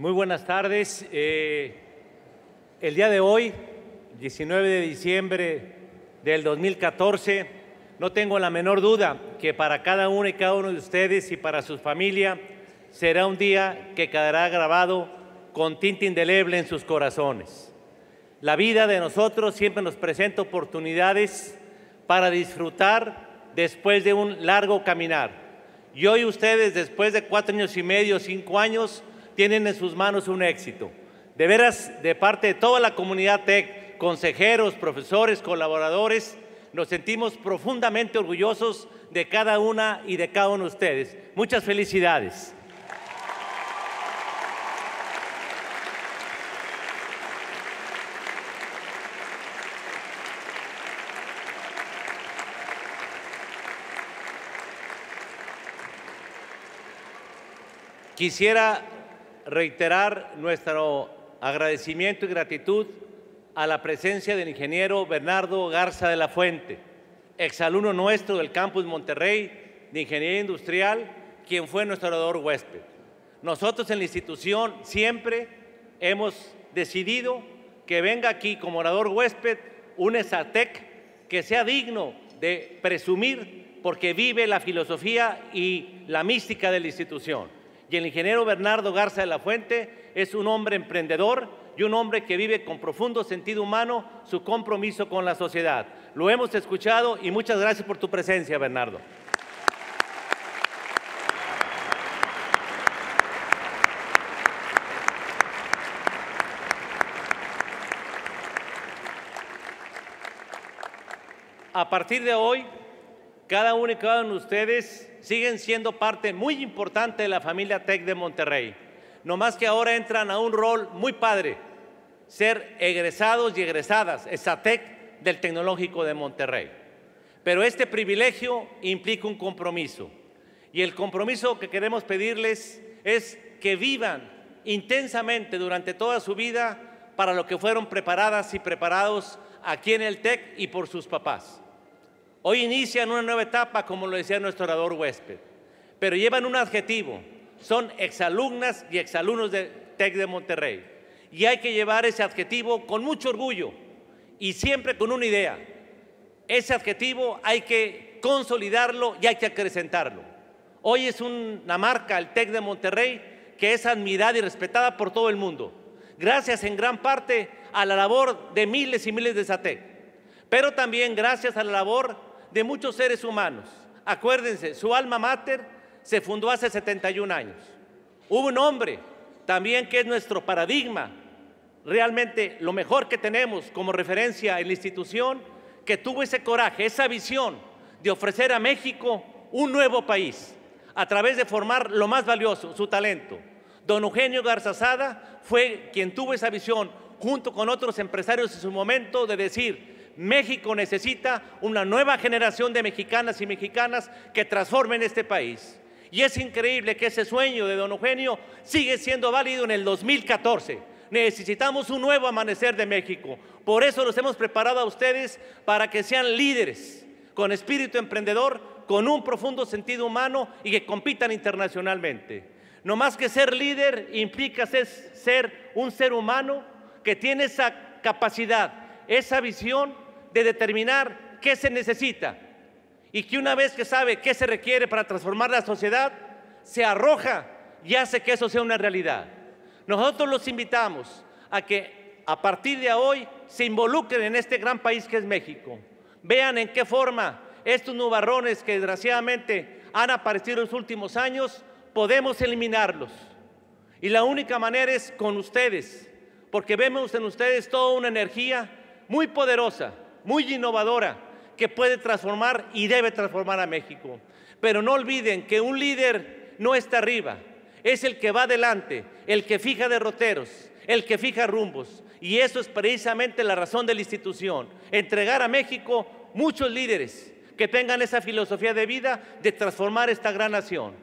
Muy buenas tardes. Eh, el día de hoy, 19 de diciembre del 2014, no tengo la menor duda que para cada uno y cada uno de ustedes y para su familia será un día que quedará grabado con tinta indeleble en sus corazones. La vida de nosotros siempre nos presenta oportunidades para disfrutar después de un largo caminar. Y hoy ustedes, después de cuatro años y medio, cinco años, tienen en sus manos un éxito. De veras, de parte de toda la comunidad TEC, consejeros, profesores, colaboradores, nos sentimos profundamente orgullosos de cada una y de cada uno de ustedes. Muchas felicidades. Quisiera reiterar nuestro agradecimiento y gratitud a la presencia del ingeniero Bernardo Garza de la Fuente, exalumno nuestro del campus Monterrey de Ingeniería Industrial, quien fue nuestro orador huésped. Nosotros en la institución siempre hemos decidido que venga aquí como orador huésped un ESATEC que sea digno de presumir porque vive la filosofía y la mística de la institución. Y el ingeniero Bernardo Garza de la Fuente es un hombre emprendedor y un hombre que vive con profundo sentido humano su compromiso con la sociedad. Lo hemos escuchado y muchas gracias por tu presencia, Bernardo. A partir de hoy, cada uno y cada uno de ustedes siguen siendo parte muy importante de la familia TEC de Monterrey. No más que ahora entran a un rol muy padre, ser egresados y egresadas, esa TEC del Tecnológico de Monterrey. Pero este privilegio implica un compromiso. Y el compromiso que queremos pedirles es que vivan intensamente durante toda su vida para lo que fueron preparadas y preparados aquí en el TEC y por sus papás. Hoy inician una nueva etapa, como lo decía nuestro orador huésped, pero llevan un adjetivo, son exalumnas y exalumnos de TEC de Monterrey. Y hay que llevar ese adjetivo con mucho orgullo y siempre con una idea. Ese adjetivo hay que consolidarlo y hay que acrecentarlo. Hoy es una marca, el TEC de Monterrey, que es admirada y respetada por todo el mundo, gracias en gran parte a la labor de miles y miles de SATEC, pero también gracias a la labor de muchos seres humanos. Acuérdense, su alma mater se fundó hace 71 años. Hubo un hombre también que es nuestro paradigma, realmente lo mejor que tenemos como referencia en la institución, que tuvo ese coraje, esa visión de ofrecer a México un nuevo país a través de formar lo más valioso, su talento. Don Eugenio Garzazada fue quien tuvo esa visión junto con otros empresarios en su momento de decir, México necesita una nueva generación de mexicanas y mexicanas que transformen este país. Y es increíble que ese sueño de don Eugenio sigue siendo válido en el 2014. Necesitamos un nuevo amanecer de México. Por eso los hemos preparado a ustedes para que sean líderes con espíritu emprendedor, con un profundo sentido humano y que compitan internacionalmente. No más que ser líder implica ser un ser humano que tiene esa capacidad esa visión de determinar qué se necesita y que una vez que sabe qué se requiere para transformar la sociedad, se arroja y hace que eso sea una realidad. Nosotros los invitamos a que a partir de hoy se involucren en este gran país que es México. Vean en qué forma estos nubarrones que desgraciadamente han aparecido en los últimos años, podemos eliminarlos. Y la única manera es con ustedes, porque vemos en ustedes toda una energía muy poderosa, muy innovadora, que puede transformar y debe transformar a México. Pero no olviden que un líder no está arriba, es el que va adelante, el que fija derroteros, el que fija rumbos. Y eso es precisamente la razón de la institución, entregar a México muchos líderes que tengan esa filosofía de vida de transformar esta gran nación.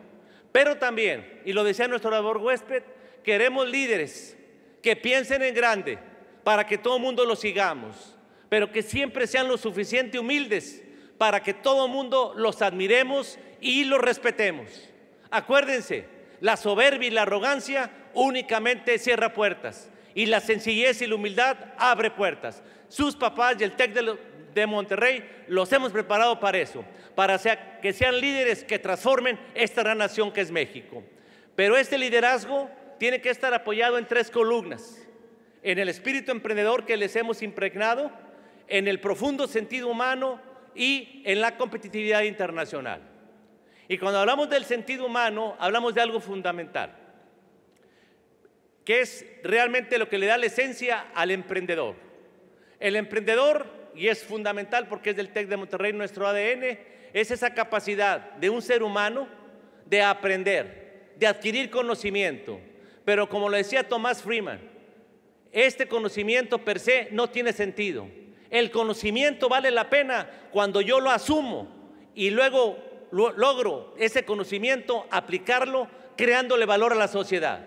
Pero también, y lo decía nuestro labor huésped, queremos líderes que piensen en grande, para que todo el mundo lo sigamos, pero que siempre sean lo suficiente humildes para que todo el mundo los admiremos y los respetemos. Acuérdense, la soberbia y la arrogancia únicamente cierra puertas y la sencillez y la humildad abre puertas. Sus papás y el TEC de, Monterrey los hemos preparado para eso, para que sean líderes que transformen esta gran nación que es México. Pero este liderazgo tiene que estar apoyado en tres columnas en el espíritu emprendedor que les hemos impregnado, en el profundo sentido humano y en la competitividad internacional. Y cuando hablamos del sentido humano, hablamos de algo fundamental, que es realmente lo que le da la esencia al emprendedor. El emprendedor, y es fundamental porque es del TEC de Monterrey nuestro ADN, es esa capacidad de un ser humano de aprender, de adquirir conocimiento. Pero como lo decía Tomás Freeman, este conocimiento per se no tiene sentido. El conocimiento vale la pena cuando yo lo asumo y luego logro ese conocimiento aplicarlo creándole valor a la sociedad.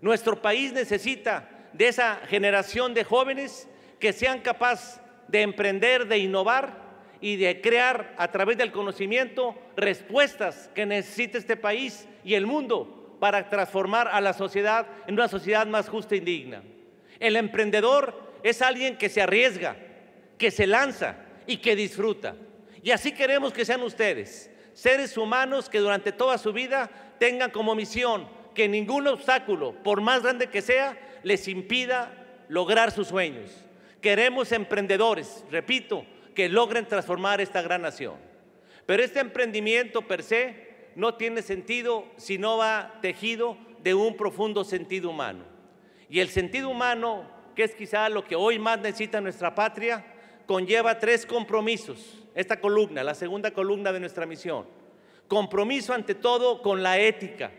Nuestro país necesita de esa generación de jóvenes que sean capaces de emprender, de innovar y de crear a través del conocimiento respuestas que necesita este país y el mundo para transformar a la sociedad en una sociedad más justa y e digna. El emprendedor es alguien que se arriesga, que se lanza y que disfruta. Y así queremos que sean ustedes, seres humanos que durante toda su vida tengan como misión que ningún obstáculo, por más grande que sea, les impida lograr sus sueños. Queremos emprendedores, repito, que logren transformar esta gran nación. Pero este emprendimiento per se no tiene sentido si no va tejido de un profundo sentido humano. Y el sentido humano, que es quizá lo que hoy más necesita nuestra patria, conlleva tres compromisos. Esta columna, la segunda columna de nuestra misión. Compromiso ante todo con la ética.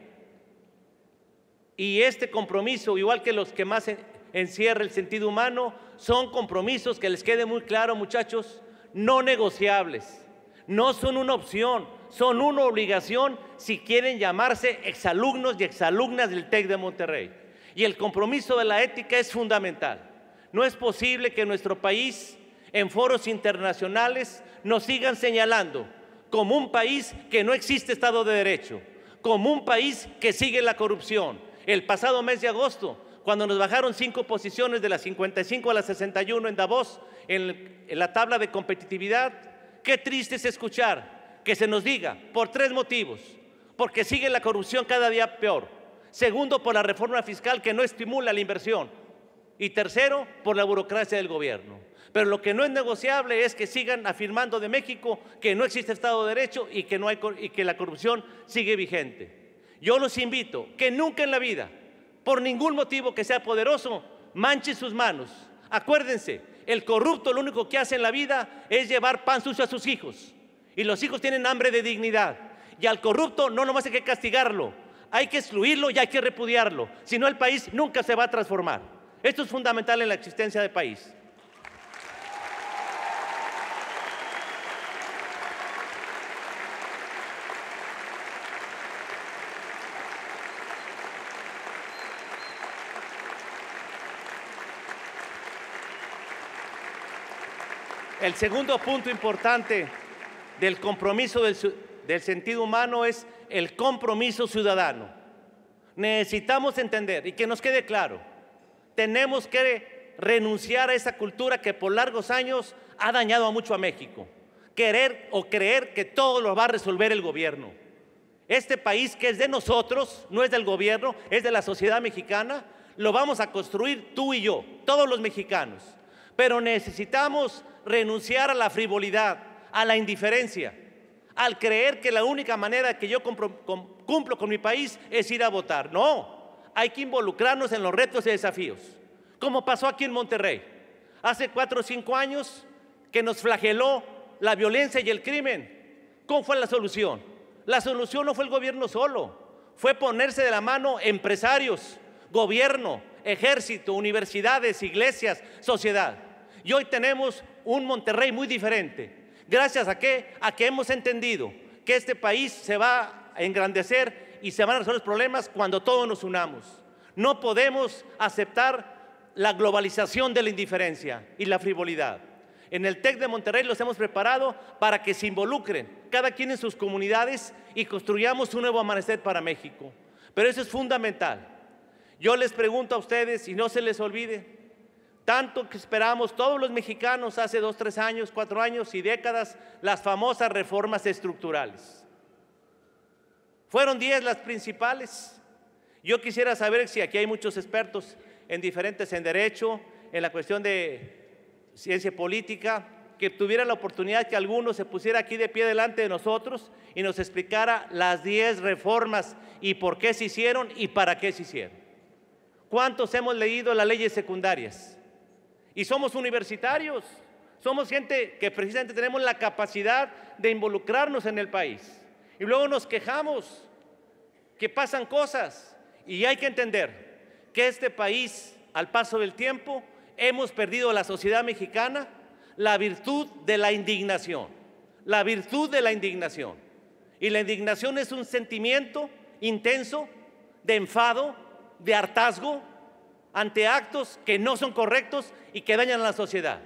Y este compromiso, igual que los que más encierra el sentido humano, son compromisos que les quede muy claro, muchachos, no negociables. No son una opción, son una obligación si quieren llamarse exalumnos y exalumnas del TEC de Monterrey. Y el compromiso de la ética es fundamental. No es posible que nuestro país en foros internacionales nos sigan señalando como un país que no existe Estado de Derecho, como un país que sigue la corrupción. El pasado mes de agosto, cuando nos bajaron cinco posiciones de las 55 a las 61 en Davos, en, la tabla de competitividad, qué triste es escuchar que se nos diga por tres motivos, porque sigue la corrupción cada día peor, Segundo, por la reforma fiscal que no estimula la inversión. Y tercero, por la burocracia del gobierno. Pero lo que no es negociable es que sigan afirmando de México que no existe Estado de Derecho y que, no hay, y que la corrupción sigue vigente. Yo los invito que nunca en la vida, por ningún motivo que sea poderoso, manchen sus manos. Acuérdense, el corrupto lo único que hace en la vida es llevar pan sucio a sus hijos. Y los hijos tienen hambre de dignidad. Y al corrupto no nomás hay que castigarlo, hay que excluirlo y hay que repudiarlo. Si no, el país nunca se va a transformar. Esto es fundamental en la existencia del país. El segundo punto importante del compromiso del, el sentido humano es el compromiso ciudadano. Necesitamos entender y que nos quede claro, tenemos que renunciar a esa cultura que por largos años ha dañado a mucho a México. Querer o creer que todo lo va a resolver el gobierno. Este país que es de nosotros, no es del gobierno, es de la sociedad mexicana, lo vamos a construir tú y yo, todos los mexicanos. Pero necesitamos renunciar a la frivolidad, a la indiferencia al creer que la única manera que yo cumplo con mi país es ir a votar. No, hay que involucrarnos en los retos y desafíos, como pasó aquí en Monterrey. Hace cuatro o cinco años que nos flageló la violencia y el crimen. ¿Cómo fue la solución? La solución no fue el gobierno solo, fue ponerse de la mano empresarios, gobierno, ejército, universidades, iglesias, sociedad. Y hoy tenemos un Monterrey muy diferente, ¿Gracias a qué? A que hemos entendido que este país se va a engrandecer y se van a resolver los problemas cuando todos nos unamos. No podemos aceptar la globalización de la indiferencia y la frivolidad. En el TEC de Monterrey los hemos preparado para que se involucren cada quien en sus comunidades y construyamos un nuevo amanecer para México. Pero eso es fundamental. Yo les pregunto a ustedes y no se les olvide, tanto que esperamos todos los mexicanos hace dos, tres años, cuatro años y décadas las famosas reformas estructurales. Fueron diez las principales. Yo quisiera saber si aquí hay muchos expertos en diferentes, en derecho, en la cuestión de ciencia política, que tuviera la oportunidad que alguno se pusiera aquí de pie delante de nosotros y nos explicara las diez reformas y por qué se hicieron y para qué se hicieron. ¿Cuántos hemos leído las leyes secundarias? Y somos universitarios, somos gente que precisamente tenemos la capacidad de involucrarnos en el país. Y luego nos quejamos que pasan cosas y hay que entender que este país, al paso del tiempo, hemos perdido la sociedad mexicana la virtud de la indignación, la virtud de la indignación. Y la indignación es un sentimiento intenso de enfado, de hartazgo, ante actos que no son correctos y que dañan a la sociedad.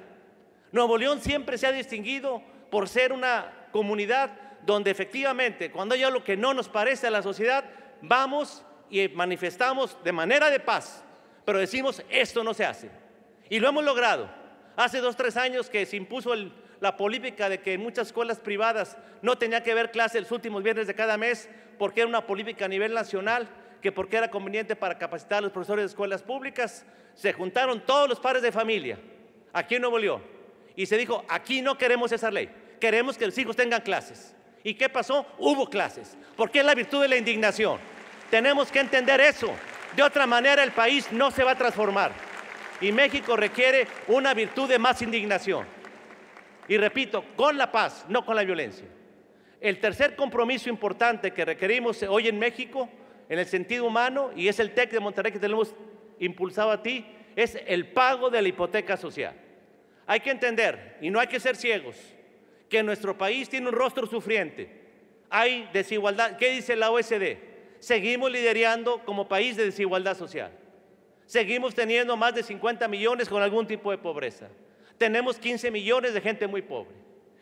Nuevo León siempre se ha distinguido por ser una comunidad donde efectivamente cuando hay algo que no nos parece a la sociedad, vamos y manifestamos de manera de paz, pero decimos esto no se hace. Y lo hemos logrado. Hace dos, tres años que se impuso la política de que en muchas escuelas privadas no tenía que ver clase los últimos viernes de cada mes porque era una política a nivel nacional que porque era conveniente para capacitar a los profesores de escuelas públicas, se juntaron todos los padres de familia aquí no volvió. y se dijo, aquí no queremos esa ley, queremos que los hijos tengan clases. ¿Y qué pasó? Hubo clases, porque es la virtud de la indignación. Tenemos que entender eso. De otra manera el país no se va a transformar. Y México requiere una virtud de más indignación. Y repito, con la paz, no con la violencia. El tercer compromiso importante que requerimos hoy en México en el sentido humano, y es el TEC de Monterrey que tenemos impulsado a ti, es el pago de la hipoteca social. Hay que entender, y no hay que ser ciegos, que nuestro país tiene un rostro sufriente. Hay desigualdad. ¿Qué dice la OSD? Seguimos liderando como país de desigualdad social. Seguimos teniendo más de 50 millones con algún tipo de pobreza. Tenemos 15 millones de gente muy pobre.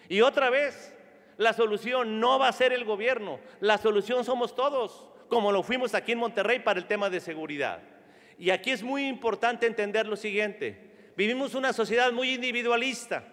Y otra vez, la solución no va a ser el gobierno, la solución somos todos como lo fuimos aquí en Monterrey para el tema de seguridad. Y aquí es muy importante entender lo siguiente. Vivimos una sociedad muy individualista,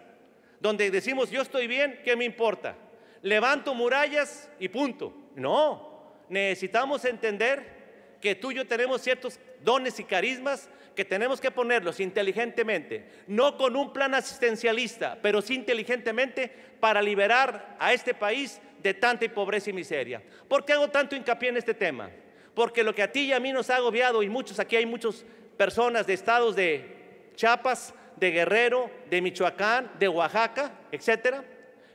donde decimos yo estoy bien, ¿qué me importa? Levanto murallas y punto. No, necesitamos entender que tú y yo tenemos ciertos dones y carismas que tenemos que ponerlos inteligentemente, no con un plan asistencialista, pero sí inteligentemente para liberar a este país de tanta pobreza y miseria. ¿Por qué hago tanto hincapié en este tema? Porque lo que a ti y a mí nos ha agobiado, y muchos, aquí hay muchas personas de estados de Chiapas, de Guerrero, de Michoacán, de Oaxaca, etcétera,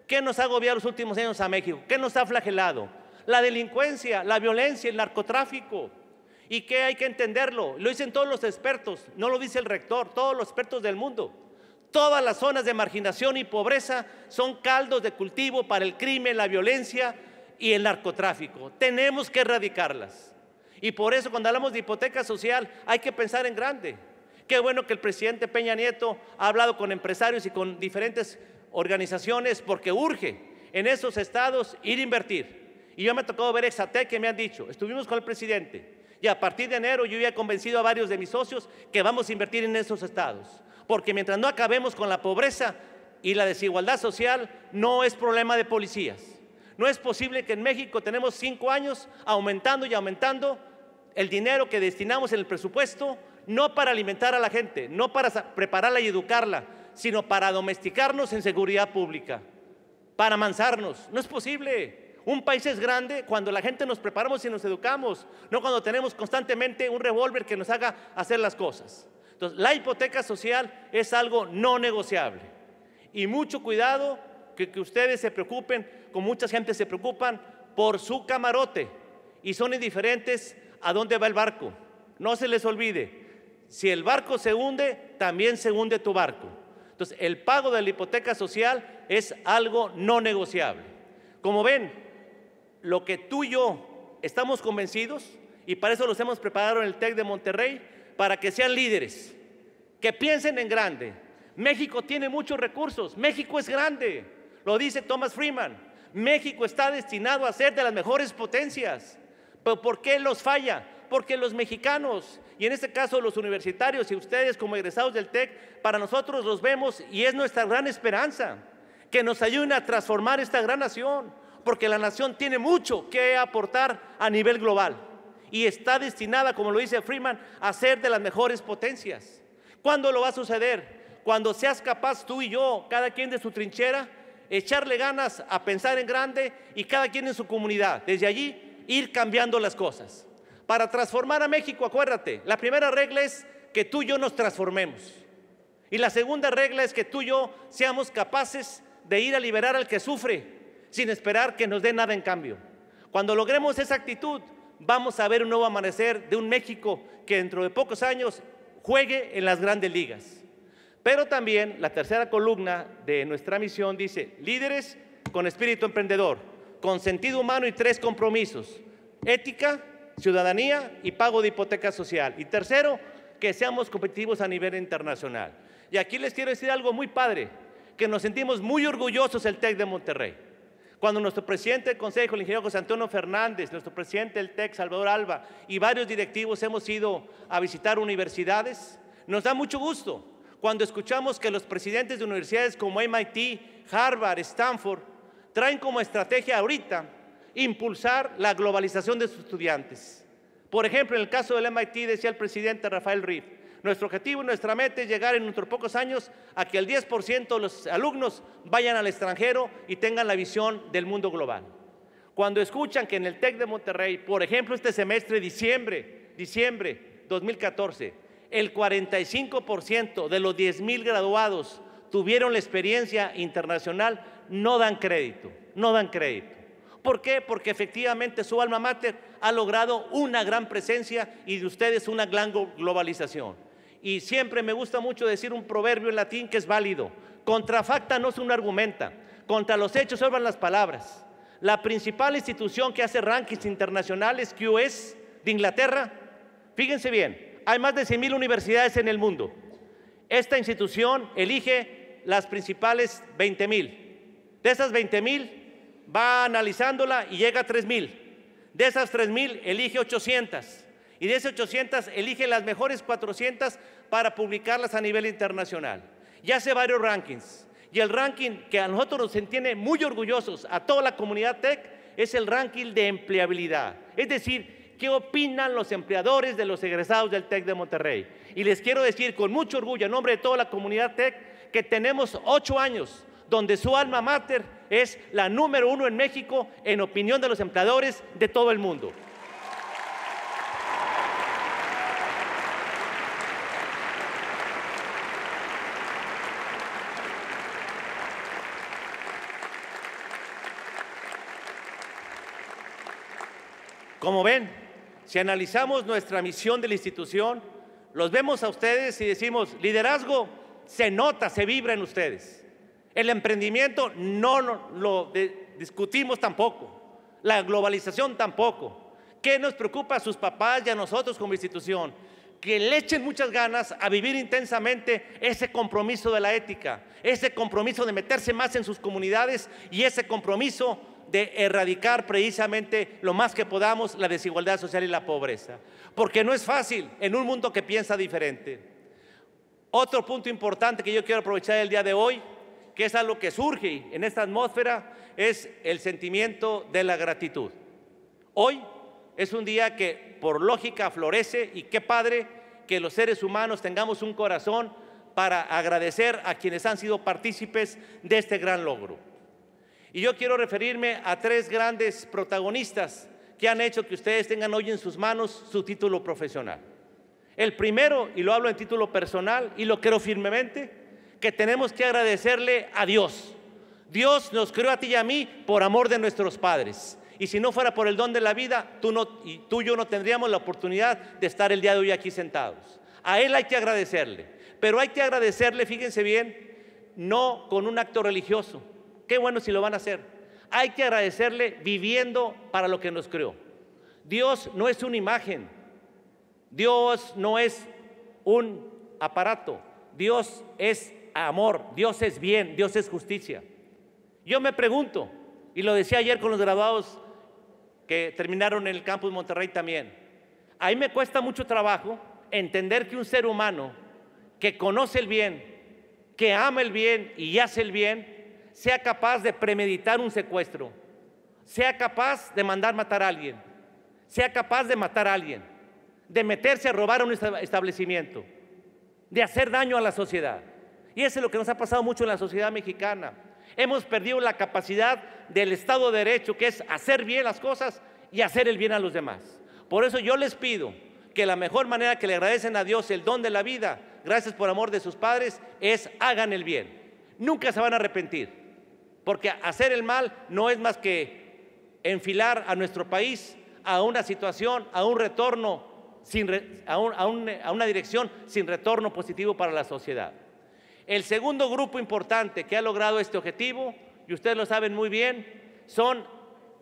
¿Qué nos ha agobiado los últimos años a México? ¿Qué nos ha flagelado? La delincuencia, la violencia, el narcotráfico. ¿Y qué hay que entenderlo? Lo dicen todos los expertos, no lo dice el rector, todos los expertos del mundo. Todas las zonas de marginación y pobreza son caldos de cultivo para el crimen, la violencia y el narcotráfico. Tenemos que erradicarlas. Y por eso cuando hablamos de hipoteca social hay que pensar en grande. Qué bueno que el presidente Peña Nieto ha hablado con empresarios y con diferentes organizaciones porque urge en esos estados ir a invertir. Y yo me he tocado ver Exatec que me han dicho, estuvimos con el presidente y a partir de enero yo ya he convencido a varios de mis socios que vamos a invertir en esos estados porque mientras no acabemos con la pobreza y la desigualdad social, no es problema de policías. No es posible que en México tenemos cinco años aumentando y aumentando el dinero que destinamos en el presupuesto, no para alimentar a la gente, no para prepararla y educarla, sino para domesticarnos en seguridad pública, para amansarnos. No es posible. Un país es grande cuando la gente nos preparamos y nos educamos, no cuando tenemos constantemente un revólver que nos haga hacer las cosas. Entonces, la hipoteca social es algo no negociable. Y mucho cuidado que, ustedes se preocupen, como mucha gente se preocupan, por su camarote y son indiferentes a dónde va el barco. No se les olvide, si el barco se hunde, también se hunde tu barco. Entonces, el pago de la hipoteca social es algo no negociable. Como ven, lo que tú y yo estamos convencidos, y para eso los hemos preparado en el TEC de Monterrey, para que sean líderes, que piensen en grande. México tiene muchos recursos, México es grande, lo dice Thomas Freeman. México está destinado a ser de las mejores potencias. ¿Pero por qué los falla? Porque los mexicanos, y en este caso los universitarios y ustedes como egresados del TEC, para nosotros los vemos y es nuestra gran esperanza, que nos ayuden a transformar esta gran nación, porque la nación tiene mucho que aportar a nivel global y está destinada, como lo dice Freeman, a ser de las mejores potencias. ¿Cuándo lo va a suceder? Cuando seas capaz tú y yo, cada quien de su trinchera, echarle ganas a pensar en grande y cada quien en su comunidad. Desde allí ir cambiando las cosas. Para transformar a México, acuérdate, la primera regla es que tú y yo nos transformemos. Y la segunda regla es que tú y yo seamos capaces de ir a liberar al que sufre sin esperar que nos dé nada en cambio. Cuando logremos esa actitud, vamos a ver un nuevo amanecer de un México que dentro de pocos años juegue en las grandes ligas. Pero también la tercera columna de nuestra misión dice, líderes con espíritu emprendedor, con sentido humano y tres compromisos, ética, ciudadanía y pago de hipoteca social. Y tercero, que seamos competitivos a nivel internacional. Y aquí les quiero decir algo muy padre, que nos sentimos muy orgullosos el TEC de Monterrey. Cuando nuestro presidente del Consejo, el ingeniero José Antonio Fernández, nuestro presidente del TEC, Salvador Alba, y varios directivos hemos ido a visitar universidades, nos da mucho gusto cuando escuchamos que los presidentes de universidades como MIT, Harvard, Stanford, traen como estrategia ahorita impulsar la globalización de sus estudiantes. Por ejemplo, en el caso del MIT decía el presidente Rafael Reed, nuestro objetivo, nuestra meta es llegar en nuestros pocos años a que el 10% de los alumnos vayan al extranjero y tengan la visión del mundo global. Cuando escuchan que en el TEC de Monterrey, por ejemplo, este semestre, diciembre, diciembre 2014, el 45% de los 10.000 graduados tuvieron la experiencia internacional, no dan crédito, no dan crédito. ¿Por qué? Porque efectivamente su alma mater ha logrado una gran presencia y de ustedes una gran globalización. Y siempre me gusta mucho decir un proverbio en latín que es válido. Contra facta no un argumenta. Contra los hechos van las palabras. La principal institución que hace rankings internacionales, QS, de Inglaterra, fíjense bien, hay más de 100.000 universidades en el mundo. Esta institución elige las principales 20.000. De esas 20.000 va analizándola y llega a 3.000. De esas 3.000 elige 800. Y de esas 800 eligen las mejores 400 para publicarlas a nivel internacional. Y hace varios rankings. Y el ranking que a nosotros nos entiende muy orgullosos, a toda la comunidad Tec es el ranking de empleabilidad. Es decir, ¿qué opinan los empleadores de los egresados del TEC de Monterrey? Y les quiero decir con mucho orgullo, en nombre de toda la comunidad Tec que tenemos ocho años donde su alma mater es la número uno en México en opinión de los empleadores de todo el mundo. Como ven, si analizamos nuestra misión de la institución, los vemos a ustedes y decimos, liderazgo se nota, se vibra en ustedes. El emprendimiento no lo discutimos tampoco. La globalización tampoco. ¿Qué nos preocupa a sus papás y a nosotros como institución? Que le echen muchas ganas a vivir intensamente ese compromiso de la ética, ese compromiso de meterse más en sus comunidades y ese compromiso de erradicar precisamente lo más que podamos la desigualdad social y la pobreza. Porque no es fácil en un mundo que piensa diferente. Otro punto importante que yo quiero aprovechar el día de hoy, que es algo que surge en esta atmósfera, es el sentimiento de la gratitud. Hoy es un día que por lógica florece y qué padre que los seres humanos tengamos un corazón para agradecer a quienes han sido partícipes de este gran logro. Y yo quiero referirme a tres grandes protagonistas que han hecho que ustedes tengan hoy en sus manos su título profesional. El primero, y lo hablo en título personal y lo creo firmemente, que tenemos que agradecerle a Dios. Dios nos creó a ti y a mí por amor de nuestros padres. Y si no fuera por el don de la vida, tú, y tú y yo no tendríamos la oportunidad de estar el día de hoy aquí sentados. A Él hay que agradecerle. Pero hay que agradecerle, fíjense bien, no con un acto religioso, Qué bueno si lo van a hacer. Hay que agradecerle viviendo para lo que nos creó. Dios no es una imagen. Dios no es un aparato. Dios es amor. Dios es bien. Dios es justicia. Yo me pregunto, y lo decía ayer con los graduados que terminaron en el campus Monterrey también. Ahí me cuesta mucho trabajo entender que un ser humano que conoce el bien, que ama el bien y hace el bien, sea capaz de premeditar un secuestro, sea capaz de mandar matar a alguien, sea capaz de matar a alguien, de meterse a robar a un establecimiento, de hacer daño a la sociedad. Y eso es lo que nos ha pasado mucho en la sociedad mexicana. Hemos perdido la capacidad del Estado de Derecho, que es hacer bien las cosas y hacer el bien a los demás. Por eso yo les pido que la mejor manera que le agradecen a Dios el don de la vida, gracias por amor de sus padres, es hagan el bien. Nunca se van a arrepentir porque hacer el mal no es más que enfilar a nuestro país a una situación, a un retorno, sin a, una dirección sin retorno positivo para la sociedad. El segundo grupo importante que ha logrado este objetivo, y ustedes lo saben muy bien, son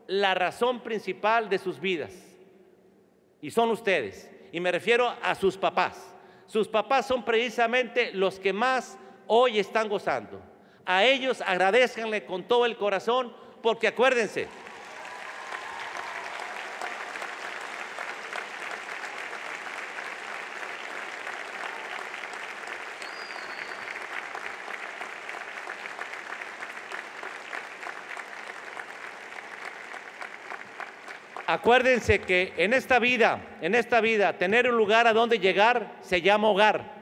la razón principal de sus vidas. Y son ustedes. Y me refiero a sus papás. Sus papás son precisamente los que más hoy están gozando a ellos agradezcanle con todo el corazón, porque acuérdense, acuérdense que en esta vida, en esta vida, tener un lugar a donde llegar se llama hogar.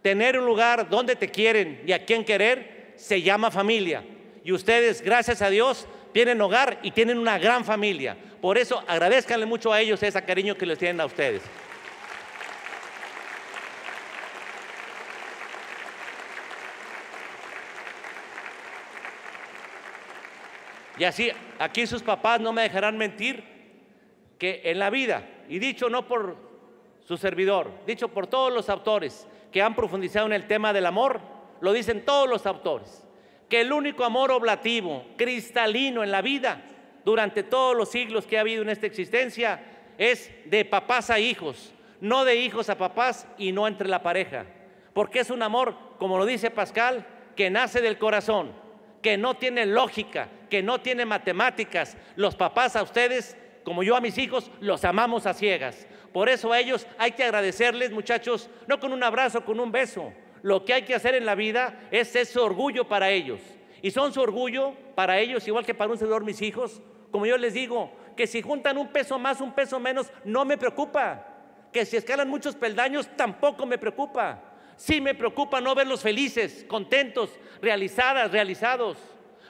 Tener un lugar donde te quieren y a quién querer se llama familia. Y ustedes, gracias a Dios, tienen hogar y tienen una gran familia. Por eso agradezcanle mucho a ellos ese cariño que les tienen a ustedes. Y así, aquí sus papás no me dejarán mentir que en la vida, y dicho no por su servidor, dicho por todos los autores que han profundizado en el tema del amor, lo dicen todos los autores, que el único amor oblativo, cristalino en la vida, durante todos los siglos que ha habido en esta existencia, es de papás a hijos, no de hijos a papás y no entre la pareja, porque es un amor, como lo dice Pascal, que nace del corazón, que no tiene lógica, que no tiene matemáticas. Los papás a ustedes, como yo a mis hijos, los amamos a ciegas. Por eso a ellos hay que agradecerles, muchachos, no con un abrazo, con un beso, lo que hay que hacer en la vida es ese orgullo para ellos. Y son su orgullo para ellos, igual que para un servidor mis hijos. Como yo les digo, que si juntan un peso más, un peso menos, no me preocupa. Que si escalan muchos peldaños, tampoco me preocupa. Sí me preocupa no verlos felices, contentos, realizadas, realizados.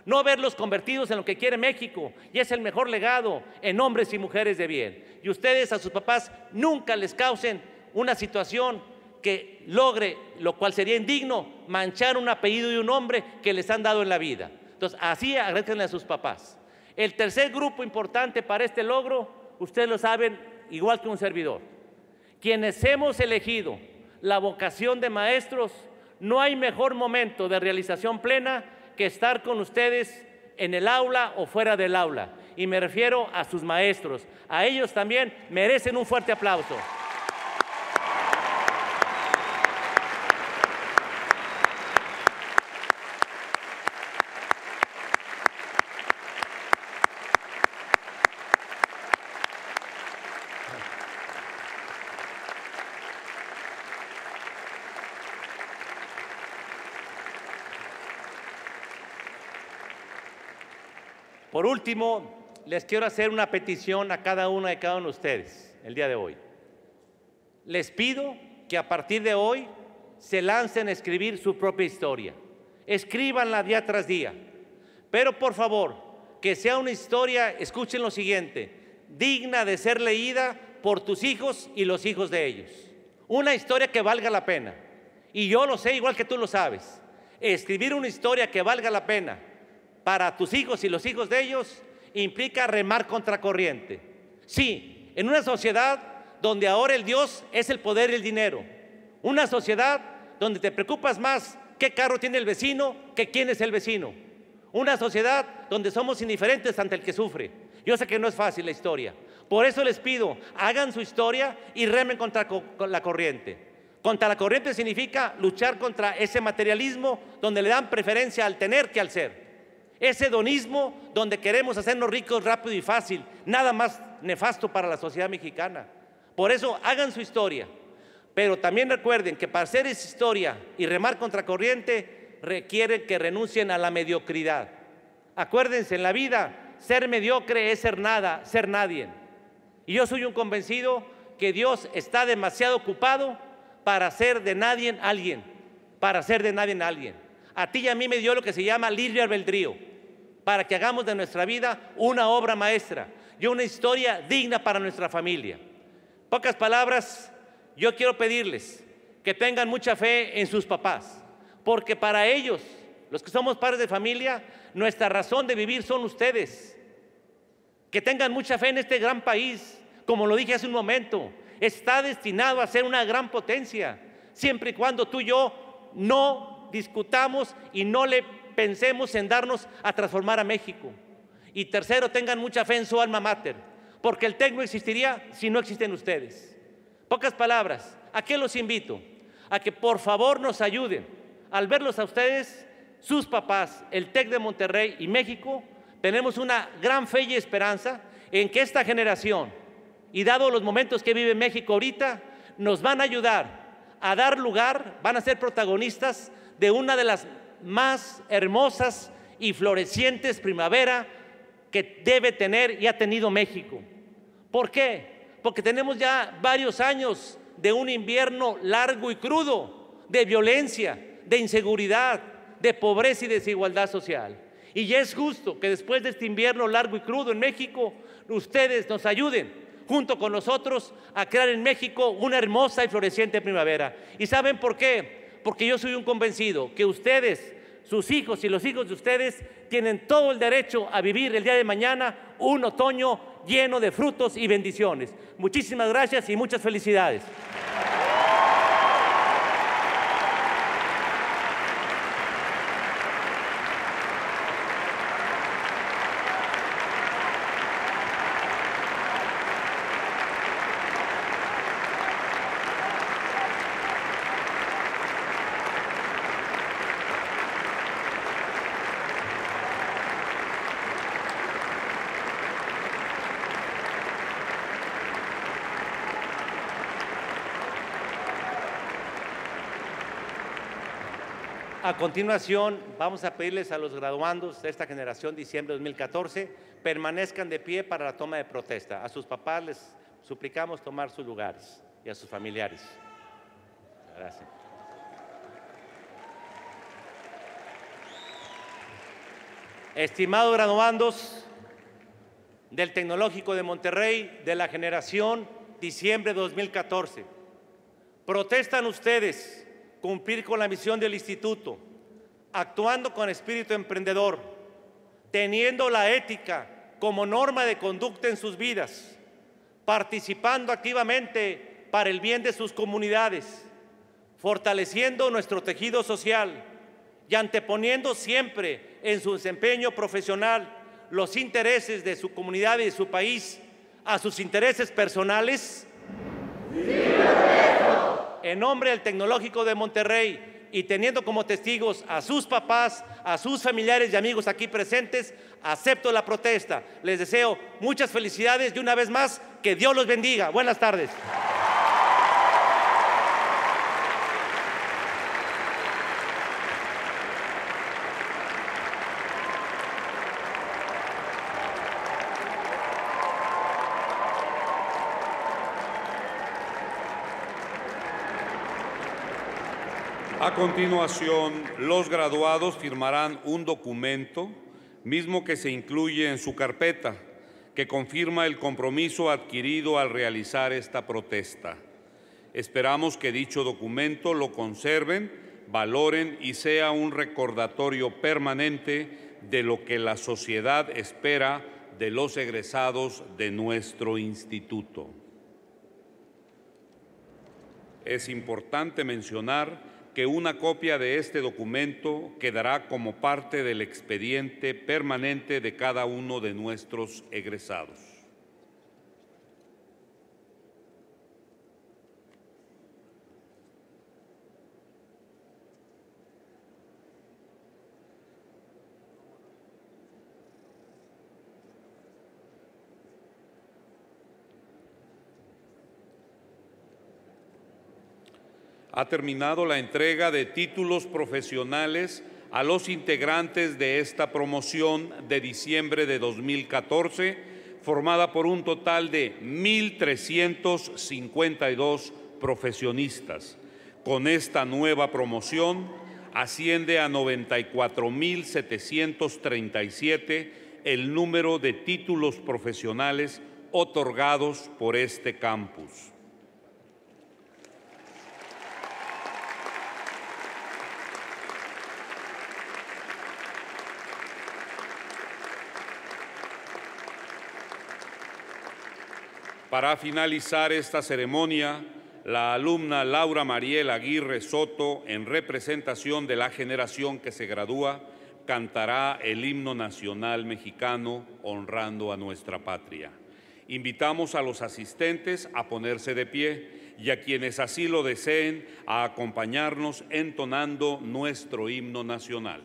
No verlos convertidos en lo que quiere México. Y es el mejor legado en hombres y mujeres de bien. Y ustedes a sus papás nunca les causen una situación que logre, lo cual sería indigno, manchar un apellido de un hombre que les han dado en la vida. Entonces, así agradecenle a sus papás. El tercer grupo importante para este logro, ustedes lo saben igual que un servidor. Quienes hemos elegido la vocación de maestros, no hay mejor momento de realización plena que estar con ustedes en el aula o fuera del aula. Y me refiero a sus maestros. A ellos también merecen un fuerte aplauso. Por último, les quiero hacer una petición a cada uno de cada uno de ustedes el día de hoy. Les pido que a partir de hoy se lancen a escribir su propia historia. Escríbanla día tras día. Pero por favor, que sea una historia, escuchen lo siguiente, digna de ser leída por tus hijos y los hijos de ellos. Una historia que valga la pena. Y yo lo sé igual que tú lo sabes. Escribir una historia que valga la pena para tus hijos y los hijos de ellos implica remar contra corriente. Sí, en una sociedad donde ahora el Dios es el poder y el dinero. Una sociedad donde te preocupas más qué carro tiene el vecino que quién es el vecino. Una sociedad donde somos indiferentes ante el que sufre. Yo sé que no es fácil la historia. Por eso les pido, hagan su historia y remen contra la corriente. Contra la corriente significa luchar contra ese materialismo donde le dan preferencia al tener que al ser. Ese hedonismo donde queremos hacernos ricos rápido y fácil, nada más nefasto para la sociedad mexicana. Por eso hagan su historia, pero también recuerden que para hacer esa historia y remar contracorriente, requiere que renuncien a la mediocridad. Acuérdense, en la vida ser mediocre es ser nada, ser nadie. Y yo soy un convencido que Dios está demasiado ocupado para hacer de nadie alguien, para hacer de nadie alguien. A ti y a mí me dio lo que se llama libre albedrío para que hagamos de nuestra vida una obra maestra y una historia digna para nuestra familia. Pocas palabras, yo quiero pedirles que tengan mucha fe en sus papás, porque para ellos, los que somos padres de familia, nuestra razón de vivir son ustedes. Que tengan mucha fe en este gran país, como lo dije hace un momento, está destinado a ser una gran potencia, siempre y cuando tú y yo no discutamos y no le pensemos en darnos a transformar a México. Y tercero, tengan mucha fe en su alma mater, porque el TEC no existiría si no existen ustedes. Pocas palabras, ¿a qué los invito? A que por favor nos ayuden al verlos a ustedes, sus papás, el TEC de Monterrey y México, tenemos una gran fe y esperanza en que esta generación, y dado los momentos que vive México ahorita, nos van a ayudar a dar lugar, van a ser protagonistas de una de las más hermosas y florecientes primavera que debe tener y ha tenido México. ¿Por qué? Porque tenemos ya varios años de un invierno largo y crudo, de violencia, de inseguridad, de pobreza y desigualdad social. Y ya es justo que después de este invierno largo y crudo en México, ustedes nos ayuden junto con nosotros a crear en México una hermosa y floreciente primavera. ¿Y saben por qué? porque yo soy un convencido que ustedes, sus hijos y los hijos de ustedes tienen todo el derecho a vivir el día de mañana un otoño lleno de frutos y bendiciones. Muchísimas gracias y muchas felicidades. A continuación, vamos a pedirles a los graduandos de esta generación, diciembre 2014, permanezcan de pie para la toma de protesta. A sus papás les suplicamos tomar sus lugares y a sus familiares. Gracias. Estimados graduandos del Tecnológico de Monterrey de la generación diciembre 2014, protestan ustedes cumplir con la misión del instituto, actuando con espíritu emprendedor, teniendo la ética como norma de conducta en sus vidas, participando activamente para el bien de sus comunidades, fortaleciendo nuestro tejido social y anteponiendo siempre en su desempeño profesional los intereses de su comunidad y de su país a sus intereses personales en nombre del Tecnológico de Monterrey y teniendo como testigos a sus papás, a sus familiares y amigos aquí presentes, acepto la protesta. Les deseo muchas felicidades y una vez más que Dios los bendiga. Buenas tardes. A continuación, los graduados firmarán un documento, mismo que se incluye en su carpeta, que confirma el compromiso adquirido al realizar esta protesta. Esperamos que dicho documento lo conserven, valoren y sea un recordatorio permanente de lo que la sociedad espera de los egresados de nuestro instituto. Es importante mencionar que una copia de este documento quedará como parte del expediente permanente de cada uno de nuestros egresados. ha terminado la entrega de títulos profesionales a los integrantes de esta promoción de diciembre de 2014, formada por un total de 1.352 profesionistas. Con esta nueva promoción asciende a 94.737 el número de títulos profesionales otorgados por este campus. Para finalizar esta ceremonia, la alumna Laura Mariel Aguirre Soto, en representación de la generación que se gradúa, cantará el himno nacional mexicano honrando a nuestra patria. Invitamos a los asistentes a ponerse de pie y a quienes así lo deseen a acompañarnos entonando nuestro himno nacional.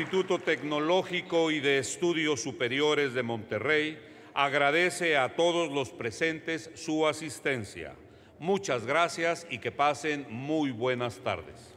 Instituto Tecnológico y de Estudios Superiores de Monterrey agradece a todos los presentes su asistencia. Muchas gracias y que pasen muy buenas tardes.